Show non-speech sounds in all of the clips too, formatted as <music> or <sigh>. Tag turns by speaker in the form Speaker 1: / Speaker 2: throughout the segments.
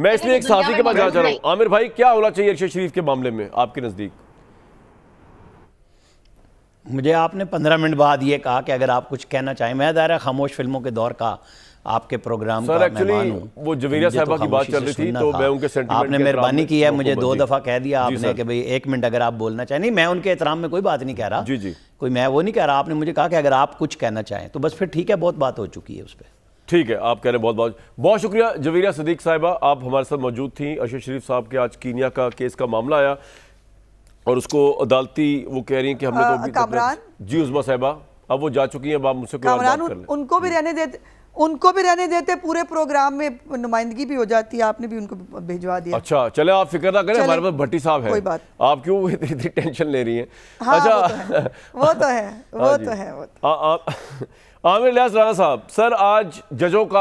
Speaker 1: मैं इसलिए एक साथी के पास जाना चाह रहा हूँ आमिर भाई क्या होना चाहिए अर्शद शरीफ के मामले में आपके नज़दीक
Speaker 2: मुझे आपने पंद्रह मिनट बाद ये कहा कि अगर आप कुछ कहना चाहें मैं दायरा खामोश फिल्मों के दौर का आपके प्रोग्राम का मेहमान हूँ वो जवेरिया साहब तो की बात चल रही थी तो मैं उनके आपने मेहरबानी की है मुझे दो दफ़ा कह दिया आपने कि भाई एक मिनट अगर आप बोलना चाहें नहीं मैं उनके एहतराम में कोई बात नहीं कह रहा जी जी कोई मैं वो नहीं कह रहा आपने मुझे कहा कि अगर आप कुछ कहना चाहें तो बस फिर ठीक है बहुत बात हो चुकी है उस पर
Speaker 1: ठीक है आप कह रहे हैं बहुत बहुत बहुत शुक्रिया जवीरा सदीक साहिबा आप हमारे साथ मौजूद थी अशर शरीफ साहब के आज कीनिया का केस का मामला आया और उसको अदालती वो कह रही है कि हमने तो कामरान जी उजमा साहिबा अब वो जा चुकी हैं अब आप मुझसे
Speaker 3: उनको भी रहने देते उनको भी रहने देते पूरे प्रोग्राम में नुमाइंदगी भी हो जाती है आपने भी उनको भिजवा दिया अच्छा
Speaker 1: चले आप फिक्र ना करें हमारे पास भट्टी साहब है कोई बात आप क्यों <laughs> इतनी इतनी टेंशन ले रही है हाँ, अच्छा
Speaker 3: वो तो है वो तो है वो
Speaker 1: हाँ तो, तो हाँ, आमिर लियास राणा साहब सर आज जजों का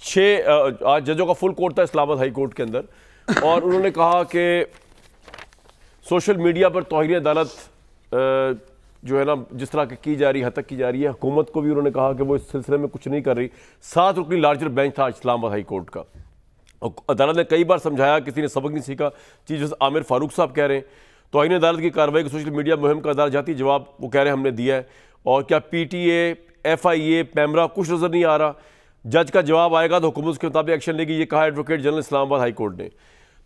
Speaker 1: छः आज जजों का फुल कोर्ट था इस्लामाबाद हाई कोर्ट के अंदर और उन्होंने कहा कि सोशल मीडिया पर तोहरी अदालत जो है ना जिस तरह की, की जा रही है की जा रही है हुकूमत को भी उन्होंने कहा कि वो इस सिलसिले में कुछ नहीं कर रही सात रुकनी लार्जर बेंच था इस्लामाबाद हाई कोर्ट का अदालत ने कई बार समझाया किसी ने सबक नहीं सीखा चीज जैसे आमिर फारूक साहब कह रहे हैं तोहरी अदालत की कार्रवाई को सोशल मीडिया मुहिम का अदालत जाती जवाब वो कह रहे हैं हमने दिया है और क्या P T A F I A PEMRA कुछ नज़र नहीं आ रहा जज का जवाब आएगा तो हुकूमत उसके मुताबिक एक्शन लेगी ये कहा advocate general Islamabad high court ने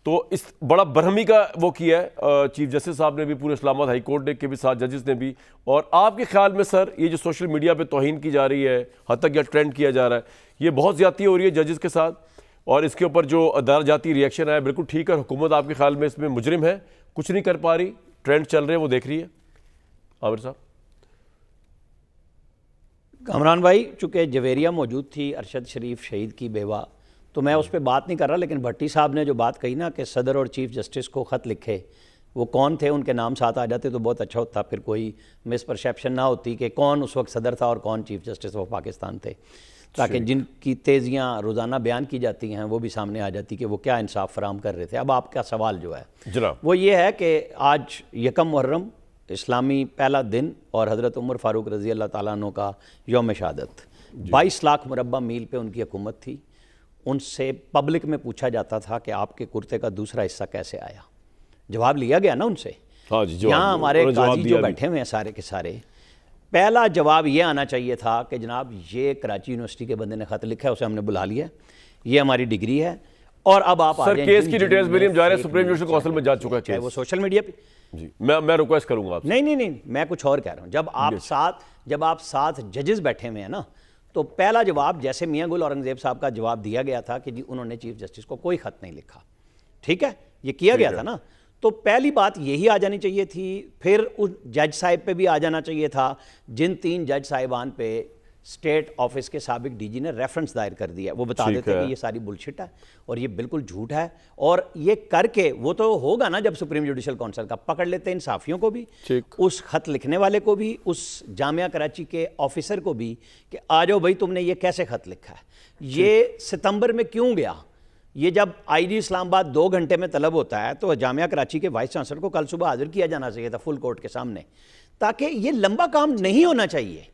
Speaker 1: तो इस बड़ा बरहमी का वो किया है चीफ जस्टिस साहब ने भी पूरे इस्लामाबाद हाई कोर्ट ने के भी साथ जजेस ने भी और आपके ख्याल में सर ये जो सोशल मीडिया पे तोहन की जा रही है हद तक या ट्रेंड किया जा रहा है ये बहुत ज़्यादा हो रही है जजेस के साथ और इसके ऊपर जो दार जाती रिएक्शन आया बिल्कुल ठीक है हुकूमत आपके ख्याल में इसमें मुजरिम है कुछ नहीं कर पा रही ट्रेंड चल रहे हैं वो देख रही है आमिर साहब
Speaker 2: कामरान भाई चूँकि जवेरिया मौजूद थी अरशद शरीफ शहीद की बेवा तो मैं उस पर बात नहीं कर रहा लेकिन भट्टी साहब ने जो बात कही ना कि सदर और चीफ जस्टिस को ख़त लिखे वो कौन थे उनके नाम साथ आ जाते तो बहुत अच्छा होता फिर कोई मिसपरसेप्शन ना होती कि कौन उस वक्त सदर था और कौन चीफ जस्टिस ऑफ पाकिस्तान थे ताकि जिनकी तेज़ियाँ रोज़ाना बयान की जाती हैं वो भी सामने आ जाती कि वो क्या इंसाफ फराम कर रहे थे अब आपका सवाल जो है वो ये है कि आज यकम मुहर्रम इस्लामी पहला दिन और हज़रत उमर फ़ारूक रज़ी अल्लाह ताली का योम शहादत बाईस लाख मुरबा मील पे उनकी हुकूमत थी उनसे पब्लिक में पूछा जाता था कि आपके कुर्ते का दूसरा हिस्सा कैसे आया जवाब लिया गया ना उनसे
Speaker 1: हाँ यहाँ हमारे काजी जो बैठे
Speaker 2: हुए हैं सारे के सारे पहला जवाब ये आना चाहिए था कि जनाब ये कराची यूनिवर्सिटी के बंदे ने ख़त लिखा है उसे हमने बुला लिया ये हमारी डिग्री है और अब आप सर केस की डिटेल्स जा रहे हैं सुप्रीम जुडिशल काउंसिल में जा चुका है वो सोशल मीडिया पे जी मैं मैं रिक्वेस्ट करूंगा आप नहीं नहीं नहीं मैं कुछ और कह रहा हूं जब आप साथ जब आप साथ जजेस बैठे हुए हैं ना तो पहला जवाब जैसे मियां गुल औरंगजेब साहब का जवाब दिया गया था कि जी उन्होंने चीफ जस्टिस को कोई ख़त नहीं लिखा ठीक है ये किया गया था ना तो पहली बात यही आ जानी चाहिए थी फिर उस जज साहब पे भी आ जाना चाहिए था जिन तीन जज साहिबान पे स्टेट ऑफिस के सबक डीजी ने रेफरेंस दायर कर दिया वो बता देते हैं कि ये सारी बुलशिट है और ये बिल्कुल झूठ है और ये करके वो तो होगा ना जब सुप्रीम जुडिशल काउंसिल का पकड़ लेते हैं इंसाफियों को भी उस खत लिखने वाले को भी उस जामिया कराची के ऑफिसर को भी कि आ जाओ भाई तुमने ये कैसे खत लिखा है ये सितंबर में क्यों गया ये जब आई जी इस्लामाबाद दो घंटे में तलब होता है तो जामिया कराची के वाइस चांसलर को कल सुबह हाजिर किया जाना चाहिए था फुल कोर्ट के सामने ताकि ये लंबा काम नहीं होना चाहिए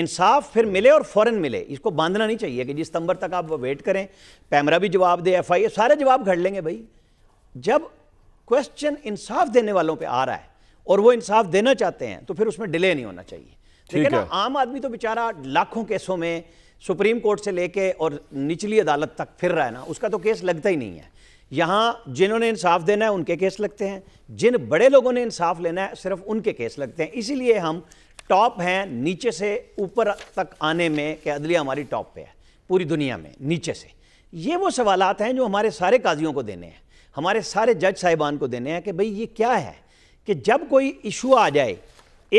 Speaker 2: इंसाफ फिर मिले और फ़ौरन मिले इसको बांधना नहीं चाहिए कि जिस सितंबर तक आप वेट करें पैमरा भी जवाब दे एफ आई सारे जवाब घड़ लेंगे भाई जब क्वेश्चन इंसाफ देने वालों पे आ रहा है और वो इंसाफ देना चाहते हैं तो फिर उसमें डिले नहीं होना चाहिए लेकिन आम आदमी तो बेचारा लाखों केसों में सुप्रीम कोर्ट से लेके और निचली अदालत तक फिर रहा है ना उसका तो केस लगता ही नहीं है यहाँ जिन्होंने इंसाफ देना है उनके केस लगते हैं जिन बड़े लोगों ने इंसाफ लेना है सिर्फ उनके केस लगते हैं इसीलिए हम टॉप हैं नीचे से ऊपर तक आने में कि अदलिया हमारी टॉप पे है पूरी दुनिया में नीचे से ये वो सवालत हैं जो हमारे सारे काजियों को देने हैं हमारे सारे जज साहिबान को देने हैं कि भाई ये क्या है कि जब कोई इशू आ जाए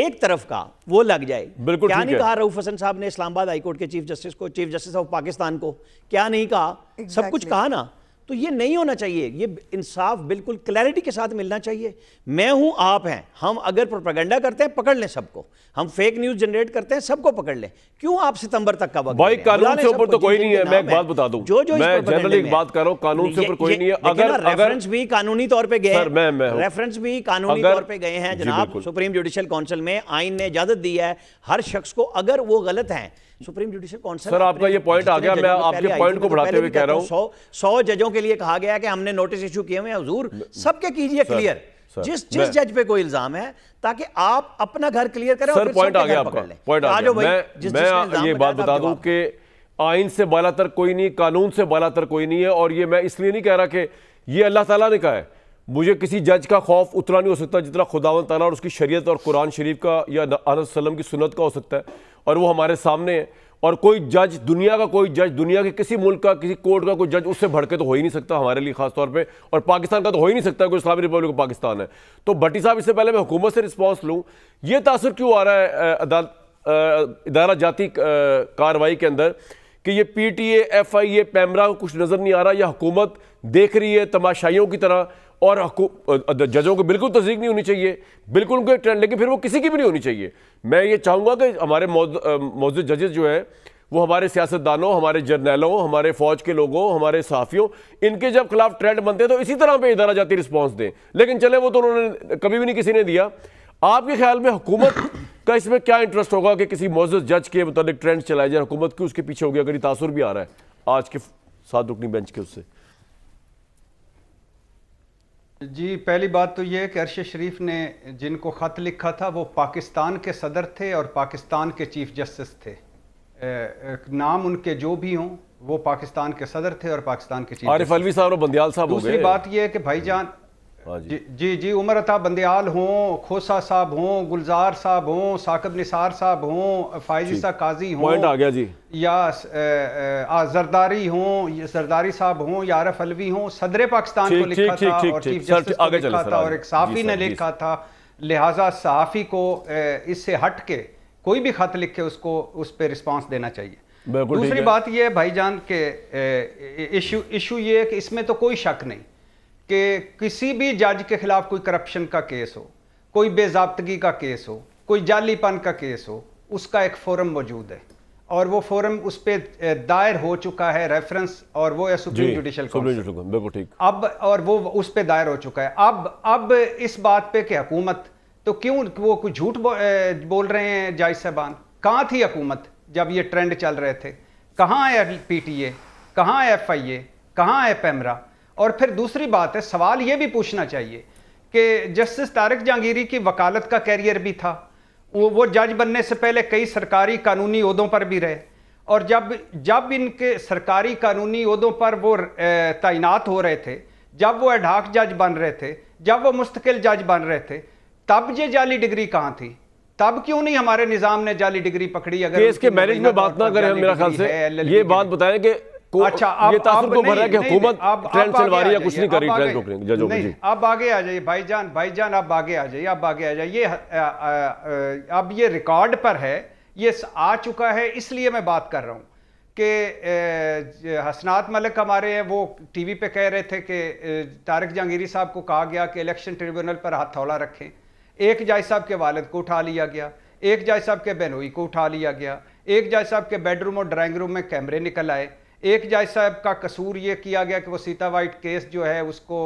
Speaker 2: एक तरफ का वो लग जाए बिल्कुल क्या नहीं कहा रऊफ हसन साहब ने इस्लामाबाद हाईकोर्ट के चीफ जस्टिस को चीफ जस्टिस ऑफ पाकिस्तान को क्या नहीं कहा exactly. सब कुछ कहा ना तो ये नहीं होना चाहिए ये इंसाफ बिल्कुल क्लैरिटी के साथ मिलना चाहिए मैं हूं आप हैं हम अगर प्रोपेगेंडा करते हैं पकड़ लें सबको हम फेक न्यूज जनरेट करते हैं सबको पकड़ लें क्यों आप सितंबर तक का वक्त कानून से ऊपर तो कोई नहीं है मैं एक बात बता दूं जो जो मैं जनरली एक बात कर रहा हूं कानून से ऊपर कोई नहीं है अगर रेफरेंस भी कानूनी तौर पर गए रेफरेंस भी कानूनी तौर पर गए हैं जनाब सुप्रीम जुडिशियल काउंसिल में आइन ने इजाजत दी है हर शख्स को अगर वो गलत है सुप्रीम जुडिशियल काउंसिल सर आपका ये पॉइंट आ गया मैं आपके पॉइंट को बढ़ाते हुए कह रहा हूँ सौ सौ जजों के लिए कहा गया कि हमने नोटिस इशू किए हुए हैं हजूर सबके कीजिए क्लियर जिस जिस जज पे कोई इल्जाम है ताकि आप अपना घर क्लियर करें सर पॉइंट आ गया आपका पॉइंट आ गया मैं मैं ये
Speaker 1: बात बता दूं कि आइन से बालातर कोई नहीं कानून से बालातर कोई नहीं है और ये मैं इसलिए नहीं कह रहा कि ये अल्लाह ताला ने कहा है मुझे किसी जज का खौफ उतना नहीं हो सकता जितना खुदा तला और उसकी शरीयत और कुरान शरीफ का या आनसम की सुनत का हो सकता है और वो हमारे सामने है और कोई जज दुनिया का कोई जज दुनिया के किसी मुल्क का किसी कोर्ट का कोई जज उससे भड़ के तो हो ही नहीं सकता हमारे लिए खास तौर पे और पाकिस्तान का तो हो ही नहीं सकता कोई इस्लामी रिपब्लिक ऑफ पाकिस्तान है तो भट्टी साहब इससे पहले मैं हुकूमत से रिस्पॉन्स लूँ ये तासर क्यों आ रहा है अदालत इदारा जाती कार्रवाई के अंदर कि ये P T A F I A PEMRA कुछ नज़र नहीं आ रहा या हुकूमत देख रही है तमाशाइयों की तरह और जजों को बिल्कुल तस्दीक नहीं होनी चाहिए बिल्कुल उनको ट्रेंड लेकिन फिर वो किसी की भी नहीं होनी चाहिए मैं ये चाहूँगा कि हमारे मौजूद जजेस जो हैं वो हमारे सियासतदानों हमारे जर्नैलों हमारे फौज के लोगों हमारे सहाफ़ियों इनके जब खिलाफ ट्रेंड बनते हैं तो इसी तरह पे इधारा जाती रिस्पॉन्स दें लेकिन चले वो तो उन्होंने कभी भी नहीं किसी ने दिया आपके ख्याल में हुकूमत का इसमें क्या इंटरेस्ट होगा कि किसी मौजूद जज के मुतल ट्रेंड चलाए जाए हुकूमत की उसके पीछे हो गया अगर तासर भी आ रहा है आज के साथ रुकनी बेंच के उससे जी पहली बात तो ये है कि अरशद शरीफ ने जिनको
Speaker 4: ख़त लिखा था वो पाकिस्तान के सदर थे और पाकिस्तान के चीफ जस्टिस थे नाम उनके जो भी हों वो पाकिस्तान के सदर थे और पाकिस्तान के चीफ आरिफ अलवी
Speaker 1: साहब और बंदियाल साहब दूसरी बात
Speaker 4: यह है कि भाईजान जी जी जी उमर अता बंदयाल हों खोसा साहब हों गुलजार साहब हों साकब निसार साहब हों फायजिसा काजी हों पॉइंट आ गया जी या आ, जरदारी हों जरदारी साहब हों या आरफ अलवी हों सदर पाकिस्तान को लिखा था और चीफ जस्टिस को लिखा था और एक साफी ने लिखा था लिहाजा सहाफ़ी को इससे हट के कोई भी खत लिख के उसको उस पर रिस्पॉन्स देना चाहिए दूसरी बात यह है भाईजान के इशू इशू ये है कि इसमें तो कोई शक नहीं कि किसी भी जज के खिलाफ कोई करप्शन का केस हो कोई बेजाबतगी का केस हो कोई जालीपन का केस हो उसका एक फोरम मौजूद है और वो फोरम उस पर दायर हो चुका है रेफरेंस और वो है सुप्रीम जुडिशल
Speaker 1: बिल्कुल ठीक
Speaker 4: अब और वो उस पर दायर हो चुका है अब अब इस बात पे कि हुकूमत तो क्यों वो कुछ झूठ बो, बोल रहे हैं जायज साहबान कहाँ थी हुकूमत जब ये ट्रेंड चल रहे थे कहाँ है पी टी ए कहाँ है एफ आई ए कहाँ है पैमरा और फिर दूसरी बात है सवाल ये भी पूछना चाहिए कि जस्टिस तारक जहांगीरी की वकालत का कैरियर भी था वो वो जज बनने से पहले कई सरकारी कानूनी उहदों पर भी रहे और जब जब इनके सरकारी कानूनी उहदों पर वो तैनात हो रहे थे जब वो एडाक जज बन रहे थे जब वो मुस्तकिल जज बन रहे थे तब ये जाली डिग्री कहाँ थी तब क्यों नहीं हमारे निजाम ने जाली डिग्री पकड़ी अगर केस के में बात
Speaker 1: ना करें मेरा ख्याल से ये बात बताएं कि अच्छा कुछ
Speaker 4: नहीं रिकॉर्ड पर है ये आ चुका है इसलिए मैं बात कर रहा हूँ कि हसनात मलिक हमारे हैं वो टीवी पे कह रहे थे कि तारक जहांगीरी साहब को कहा गया कि इलेक्शन ट्रिब्यूनल पर हथौला रखें एक जाय साहब के वालद को उठा लिया गया एक जाय साहब के बहनोई को उठा लिया गया एक जाय साहब के बेडरूम और ड्राइंग रूम में कैमरे निकल आए एक जज साहब का कसूर ये किया गया कि वो सीता वाइट केस जो है उसको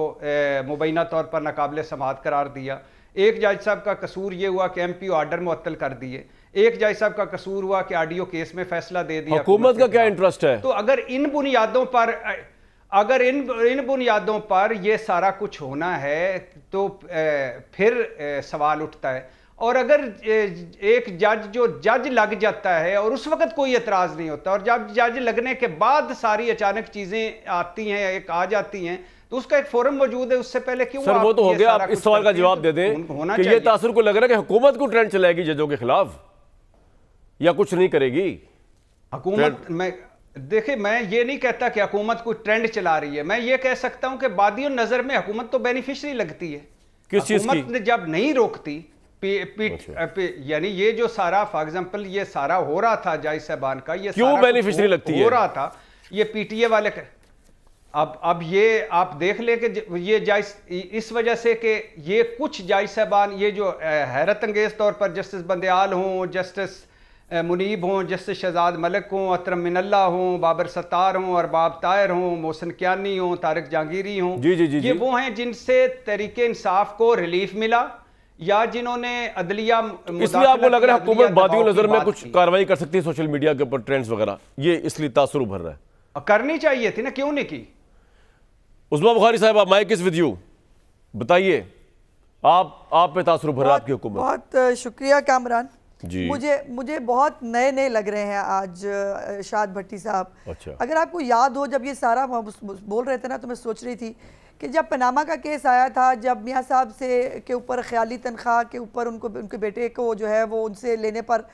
Speaker 4: मुबैना तौर पर नाकबले समात करार दिया एक जज साहब का कसूर ये हुआ कि एम पी ओ आर्डर कर दिए एक जज साहब का कसूर हुआ कि आडियो केस में फैसला दे
Speaker 1: दिया हुकूमत का क्या इंटरेस्ट है तो
Speaker 4: अगर इन बुनियादों पर अगर इन इन बुनियादों पर ये सारा कुछ होना है तो ए, फिर ए, सवाल उठता है और अगर एक जज जो जज लग जाता है और उस वक्त कोई एतराज़ नहीं होता और जब जज लगने के बाद सारी अचानक चीज़ें आती हैं एक आ जाती हैं तो उसका एक फोरम मौजूद है उससे पहले क्यों सर वो तो हो गया आप इस सवाल का जवाब
Speaker 1: दे दें कि ये तासर को लग रहा है कि हुकूमत को ट्रेंड चलाएगी जजों के खिलाफ या कुछ नहीं करेगी हुकूमत
Speaker 4: मैं देखिए मैं ये नहीं कहता कि हुकूमत कोई ट्रेंड चला रही है मैं ये कह सकता हूं कि बादियों नज़र में हुकूमत तो बेनिफिशरी लगती है किस चीज़ की जब नहीं रोकती अच्छा। यानी ये जो सारा फॉर एग्जांपल ये सारा हो रहा था जाय साहबान का ये क्यों बेनिफिशरी लगती हो, है हो रहा था ये पीटीए वाले कर, अब अब ये आप देख लें कि ये जाय इस वजह से कि ये कुछ जाय साहबान ये जो हैरत अंगेज तौर पर जस्टिस बंदयाल हों जस्टिस मुनीब हों जस्टिस शहजाद मलिक हों अतरम मिनल्ला हों बाबर सत्तार हों अरबाब तायर हों मोहसन क्यानी हों तारक जहांगीरी हों ये जी। वो हैं जिनसे तरीके इंसाफ को रिलीफ मिला या जिन्होंने अदलिया इसलिए आपको लग रहा है हुकूमत बादियों नजर में कुछ
Speaker 1: कार्रवाई कर सकती है सोशल मीडिया के ऊपर ट्रेंड्स वगैरह ये इसलिए तासुर उभर रहा है करनी चाहिए थी ना क्यों नहीं की उस्मा बुखारी साहब आप माइक इस विद यू बताइए आप आप पे तासुर उभर रहा आपकी हुकूमत
Speaker 3: बहुत शुक्रिया कामरान मुझे मुझे बहुत नए नए लग रहे हैं आज शाद भट्टी साहब अच्छा अगर आपको याद हो जब ये सारा बोल रहे थे ना तो मैं सोच रही थी कि जब पनामा का केस आया था जब मियाँ साहब से के ऊपर ख्याली तनख्वाह के ऊपर उनको उनके बेटे को जो है वो उनसे लेने पर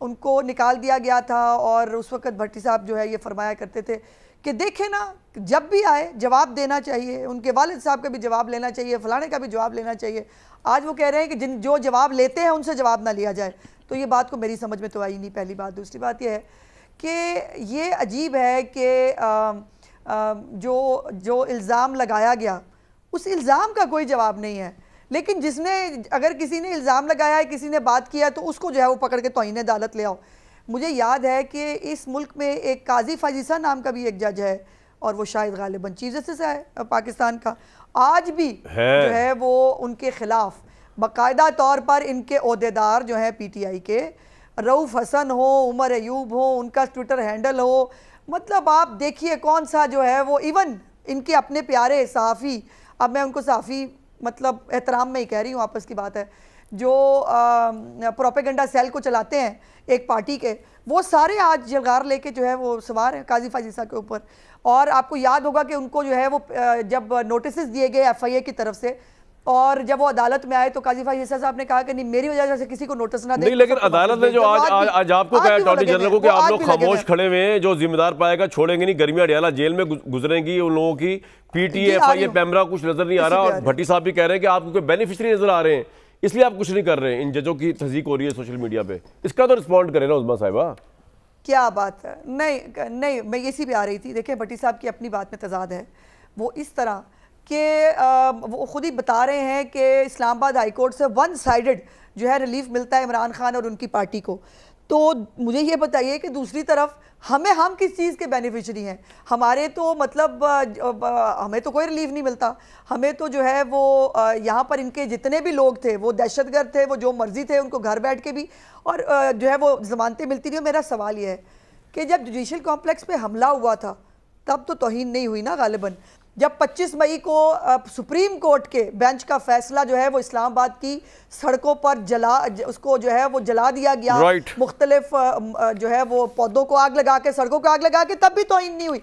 Speaker 3: उनको निकाल दिया गया था और उस वक़्त भट्टी साहब जो है ये फरमाया करते थे कि देखे ना जब भी आए जवाब देना चाहिए उनके वालद साहब का भी जवाब लेना चाहिए फलाने का भी जवाब लेना चाहिए आज वो कह रहे हैं कि जिन जो जवाब लेते हैं उनसे जवाब ना लिया जाए तो ये बात को मेरी समझ में तो आई नहीं पहली बात दूसरी बात यह है कि ये अजीब है कि जो जो इल्ज़ाम लगाया गया उस इल्ज़ाम का कोई जवाब नहीं है लेकिन जिसने अगर किसी ने इल्ज़ाम लगाया है किसी ने बात किया है तो उसको जो है वो पकड़ के तोहन अदालत ले आओ मुझे याद है कि इस मुल्क में एक काजी फाजिसा नाम का भी एक जज है और वो शायद गालिबन चीफ जस्टिस है पाकिस्तान का आज भी है। जो है वो उनके ख़िलाफ़ बाकायदा तौर पर इनके अहदेदार जो हैं पी टी आई के रऊफ़ हसन हो उमर एयूब हो उनका ट्विटर हैंडल हो मतलब आप देखिए कौन सा जो है वो इवन इनके अपने प्यारे सहाफ़ी अब मैं उनको सहाफ़ी मतलब एहतराम में ही कह रही हूँ आपस की बात है जो प्रोपेगेंडा सेल को चलाते हैं एक पार्टी के वो सारे आज जलगार लेके जो है वो सवार हैं काजी फाजीसा के ऊपर और आपको याद होगा कि उनको जो है वो जब नोटिस दिए गए एफआईए की तरफ से और जब वो अदालत में आए तो काजी फाइज साहब ने कहा कि नहीं मेरी वजह से किसी को नोटिस ना दे नहीं लेकिन अदालत ने जो आज आज, आज आपको कहा अटॉर्नी जनरल को कि आप
Speaker 1: लोग खामोश खड़े हुए हैं जो जिम्मेदार पाएगा छोड़ेंगे नहीं गर्मी अडियाला जेल में गुजरेंगी उन लोगों की PTA F I A PEMRA कुछ नजर नहीं आ रहा और भट्टी साहब भी कह रहे हैं कि उनके बेनिफिशरी नजर आ रहे हैं इसलिए आप कुछ नहीं कर रहे हैं इन जजों की तस्दीक हो रही है सोशल मीडिया पे इसका तो रिस्पॉन्ड करें ना उजमा साहिबा
Speaker 3: क्या बात है नहीं नहीं मैं इसी भी आ रही थी देखें भट्टी साहब की अपनी बात में तजाद है वो इस तरह कि वो ख़ुद ही बता रहे हैं कि इस्लामाबाद हाई कोर्ट से वन साइडेड जो है रिलीफ मिलता है इमरान खान और उनकी पार्टी को तो मुझे ये बताइए कि दूसरी तरफ हमें हम किस चीज़ के बेनिफिशरी हैं हमारे तो मतलब हमें तो कोई रिलीफ नहीं मिलता हमें तो जो है वो यहाँ पर इनके जितने भी लोग थे वो दहशतगर्द थे वो जो मर्ज़ी थे उनको घर बैठ के भी और जो है वो जमानतें मिलती रही मेरा सवाल ये है कि जब जुडिशल कॉम्प्लेक्स पे हमला हुआ था तब तो तोहन नहीं हुई ना गालिबा जब 25 मई को सुप्रीम कोर्ट के बेंच का फैसला जो है वो इस्लामाबाद की सड़कों पर जला उसको जो है वो जला दिया गया right. मुख्तलिफ जो है वो पौधों को आग लगा के सड़कों को आग लगा के तब भी इन तो नहीं हुई